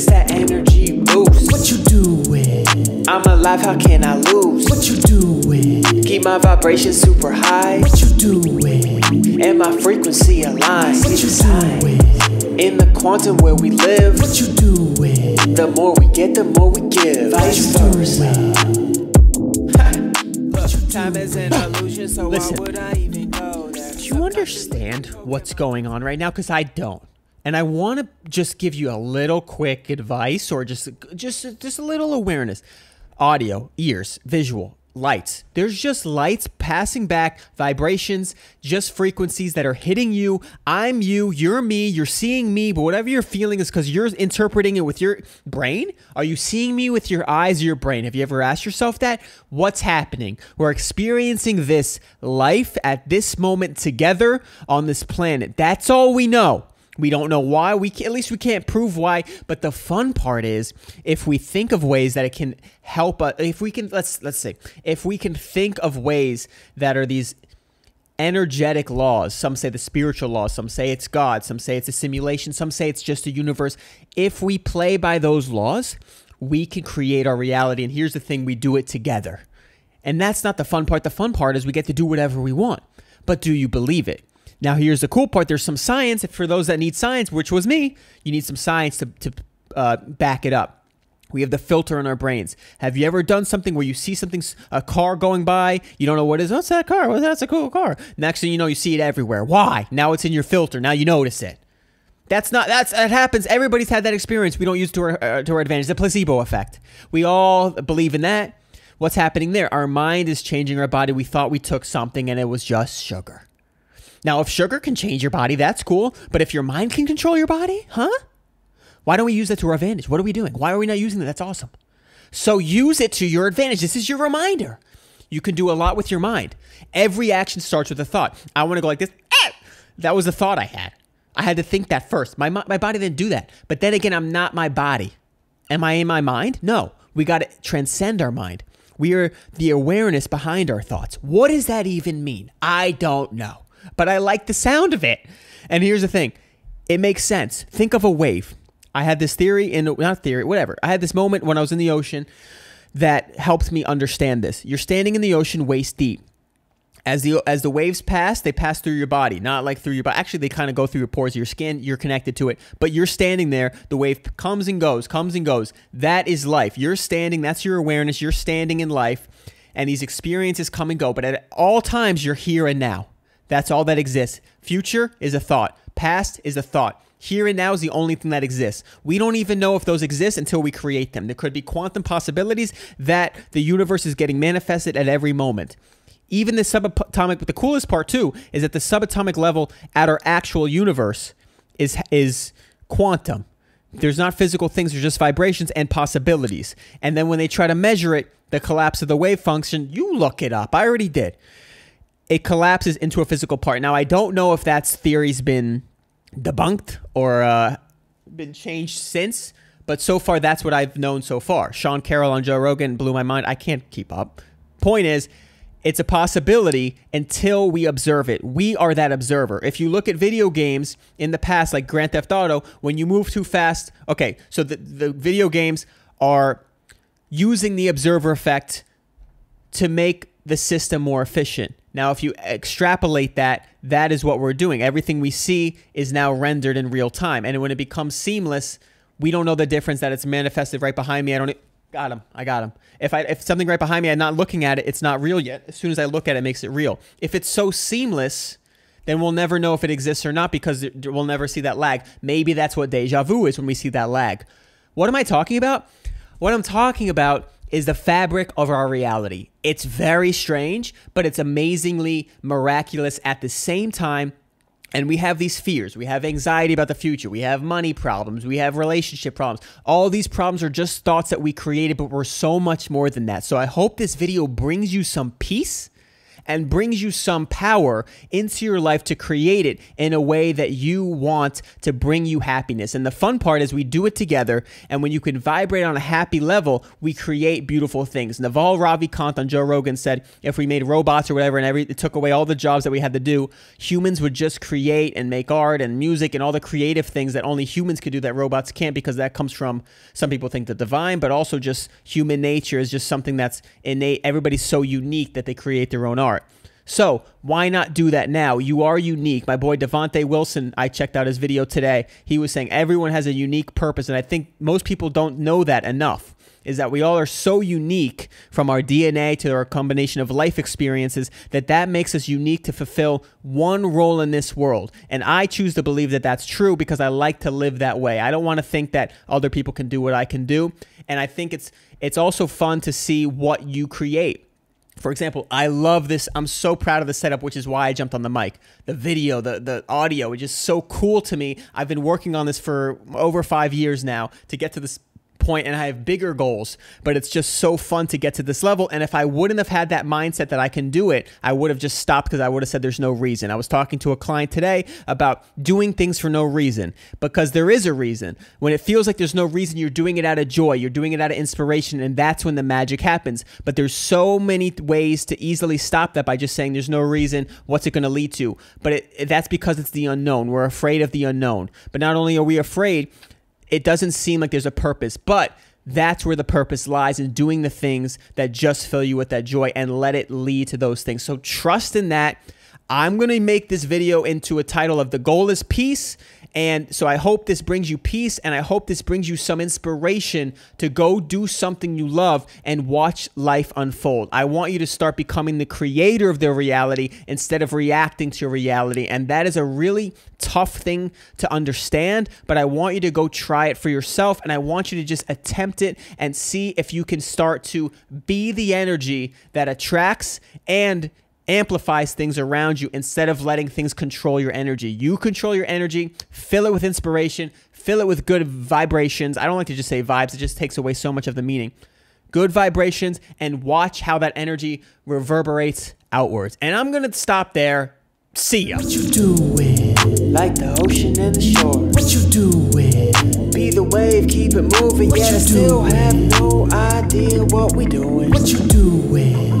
It's that energy boost. What you doing? I'm alive, how can I lose? What you doing? Keep my vibration super high. What you doing? And my frequency aligned. What you doing? In the quantum where we live. What you doing? The more we get, the more we give. Vice versa. Time is an Listen. Do you understand what's going on right now? Because I don't and I want to just give you a little quick advice or just just just a little awareness. Audio, ears, visual, lights. There's just lights passing back, vibrations, just frequencies that are hitting you. I'm you, you're me, you're seeing me, but whatever you're feeling is because you're interpreting it with your brain. Are you seeing me with your eyes or your brain? Have you ever asked yourself that? What's happening? We're experiencing this life at this moment together on this planet. That's all we know. We don't know why. We can, at least we can't prove why. But the fun part is if we think of ways that it can help us. If we can let's let's see. If we can think of ways that are these energetic laws. Some say the spiritual laws. Some say it's God. Some say it's a simulation. Some say it's just a universe. If we play by those laws, we can create our reality. And here's the thing: we do it together. And that's not the fun part. The fun part is we get to do whatever we want. But do you believe it? Now, here's the cool part. There's some science for those that need science, which was me. You need some science to, to uh, back it up. We have the filter in our brains. Have you ever done something where you see something, a car going by, you don't know what it is? What's that car? Well, that's a cool car. Next thing you know, you see it everywhere. Why? Now it's in your filter. Now you notice it. That's not that's it happens. Everybody's had that experience. We don't use to our uh, to our advantage the placebo effect. We all believe in that. What's happening there? Our mind is changing our body. We thought we took something and it was just sugar. Now, if sugar can change your body, that's cool. But if your mind can control your body, huh? Why don't we use that to our advantage? What are we doing? Why are we not using that? That's awesome. So use it to your advantage. This is your reminder. You can do a lot with your mind. Every action starts with a thought. I want to go like this. Eh! That was a thought I had. I had to think that first. My, my body didn't do that. But then again, I'm not my body. Am I in my mind? No. We got to transcend our mind. We are the awareness behind our thoughts. What does that even mean? I don't know but I like the sound of it. And here's the thing it makes sense. Think of a wave. I had this theory, in not theory, whatever. I had this moment when I was in the ocean that helped me understand this. You're standing in the ocean waist deep. As the as the waves pass, they pass through your body, not like through your body. Actually, they kind of go through your pores, your skin. You're connected to it, but you're standing there. The wave comes and goes, comes and goes. That is life. You're standing. That's your awareness. You're standing in life, and these experiences come and go. But at all times, you're here and now. That's all that exists. Future is a thought, past is a thought. Here and now is the only thing that exists. We don't even know if those exist until we create them. There could be quantum possibilities that the universe is getting manifested at every moment. Even the subatomic, but the coolest part too is that the subatomic level at our actual universe is is quantum. There's not physical things, there's just vibrations and possibilities. And then when they try to measure it, the collapse of the wave function, you look it up. I already did it collapses into a physical part. Now, I don't know if that theory's been debunked or uh, been changed since, but so far that's what I've known so far. Sean Carroll on Joe Rogan blew my mind. I can't keep up. Point is, it's a possibility until we observe it. We are that observer. If you look at video games in the past, like Grand Theft Auto, when you move too fast, okay, so the, the video games are using the observer effect to make the system more efficient. Now, if you extrapolate that, that is what we're doing. Everything we see is now rendered in real time. And when it becomes seamless, we don't know the difference that it's manifested right behind me. I don't got him. I got him. If I if something right behind me, I'm not looking at it, it's not real yet. As soon as I look at it, it makes it real. If it's so seamless, then we'll never know if it exists or not because we'll never see that lag. Maybe that's what deja vu is when we see that lag. What am I talking about? What I'm talking about is the fabric of our reality. It's very strange, but it's amazingly miraculous at the same time. And we have these fears. We have anxiety about the future. We have money problems. We have relationship problems. All these problems are just thoughts that we created, but we're so much more than that. So I hope this video brings you some peace and brings you some power into your life to create it in a way that you want to bring you happiness. And the fun part is we do it together. And when you can vibrate on a happy level, we create beautiful things. Naval Ravikant on Joe Rogan said if we made robots or whatever and every, it took away all the jobs that we had to do, humans would just create and make art and music and all the creative things that only humans could do that robots can't because that comes from some people think the divine, but also just human nature is just something that's innate. Everybody's so unique that they create their own art. So why not do that now? You are unique. My boy Devonte Wilson, I checked out his video today. He was saying everyone has a unique purpose, and I think most people don't know that enough. Is that we all are so unique from our DNA to our combination of life experiences that that makes us unique to fulfill one role in this world. And I choose to believe that that's true because I like to live that way. I don't want to think that other people can do what I can do. And I think it's it's also fun to see what you create for example, I love this. I'm so proud of the setup, which is why I jumped on the mic. The video, the, the audio, it's just so cool to me. I've been working on this for over five years now to get to this point and I have bigger goals, but it's just so fun to get to this level. And if I wouldn't have had that mindset that I can do it, I would have just stopped because I would have said there's no reason. I was talking to a client today about doing things for no reason because there is a reason. When it feels like there's no reason, you're doing it out of joy, you're doing it out of inspiration, and that's when the magic happens. But there's so many ways to easily stop that by just saying there's no reason. What's it going to lead to? But it, that's because it's the unknown. We're afraid of the unknown. But not only are we afraid, it doesn't seem like there's a purpose, but that's where the purpose lies in doing the things that just fill you with that joy and let it lead to those things. So trust in that. I'm going to make this video into a title of The Goal is Peace and so I hope this brings you peace and I hope this brings you some inspiration to go do something you love and watch life unfold. I want you to start becoming the creator of their reality instead of reacting to reality. And that is a really tough thing to understand, but I want you to go try it for yourself and I want you to just attempt it and see if you can start to be the energy that attracts and amplifies things around you instead of letting things control your energy. You control your energy, fill it with inspiration, fill it with good vibrations. I don't like to just say vibes, it just takes away so much of the meaning. Good vibrations and watch how that energy reverberates outwards. And I'm gonna stop there. See ya. What you doing? Like the ocean and the shore. What you doing? Be the wave, keep it moving. What I still have no idea what we doing. What you doing?